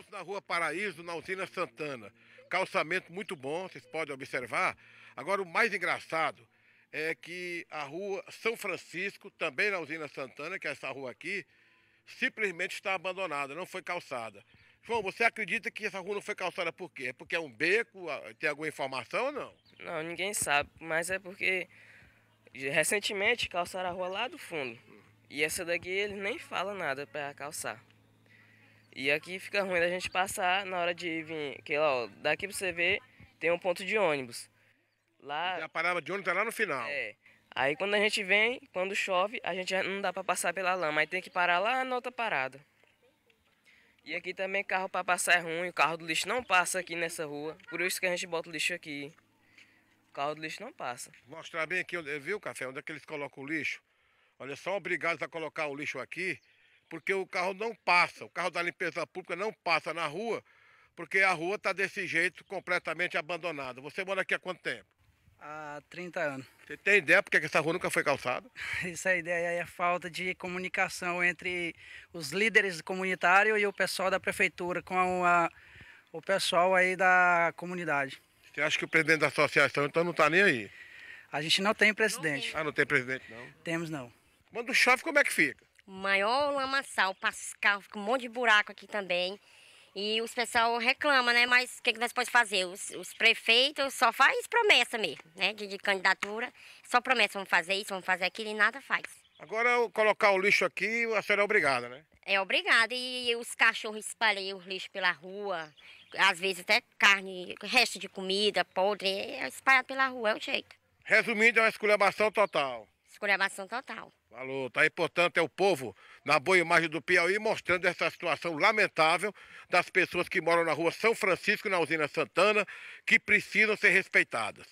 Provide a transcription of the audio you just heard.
Estamos na Rua Paraíso, na Usina Santana. Calçamento muito bom, vocês podem observar. Agora, o mais engraçado é que a Rua São Francisco, também na Usina Santana, que é essa rua aqui, simplesmente está abandonada, não foi calçada. João, você acredita que essa rua não foi calçada por quê? É porque é um beco? Ah, tem alguma informação ou não? Não, ninguém sabe, mas é porque recentemente calçaram a rua lá do fundo. E essa daqui ele nem fala nada para calçar. E aqui fica ruim da gente passar na hora de vir. Que lá, ó, daqui pra você ver, tem um ponto de ônibus. Lá. E a parada de ônibus tá lá no final. É. Aí quando a gente vem, quando chove, a gente não dá pra passar pela lama. Aí tem que parar lá na outra parada. E aqui também carro pra passar é ruim, o carro do lixo não passa aqui nessa rua. Por isso que a gente bota o lixo aqui. O carro do lixo não passa. Mostrar bem aqui, viu, Café, onde é que eles colocam o lixo? Olha, só obrigados a colocar o lixo aqui porque o carro não passa, o carro da limpeza pública não passa na rua, porque a rua está desse jeito, completamente abandonada. Você mora aqui há quanto tempo? Há 30 anos. Você tem ideia porque essa rua nunca foi calçada? Essa é ideia é a falta de comunicação entre os líderes comunitários e o pessoal da prefeitura com a, o pessoal aí da comunidade. Você acha que o presidente da associação então não está nem aí? A gente não tem presidente. Ah, não tem presidente não? Temos não. Manda o como é que fica? maior lamaçal, passa carro, fica um monte de buraco aqui também. E os pessoal reclama, né? Mas o que, que nós podemos fazer? Os, os, prefeitos só faz promessa mesmo, né? De, de, candidatura, só promessa, vamos fazer isso, vamos fazer aquilo e nada faz. Agora, colocar o lixo aqui, a senhora é obrigada, né? É obrigada. E, e os cachorros espalham o lixo pela rua, às vezes até carne, resto de comida, podre, é espalhado pela rua, é o jeito. Resumindo, é uma esculhambação total. Esculhambação total. Falou, tá aí, portanto, é o povo na boa imagem do Piauí mostrando essa situação lamentável das pessoas que moram na rua São Francisco, na usina Santana, que precisam ser respeitadas.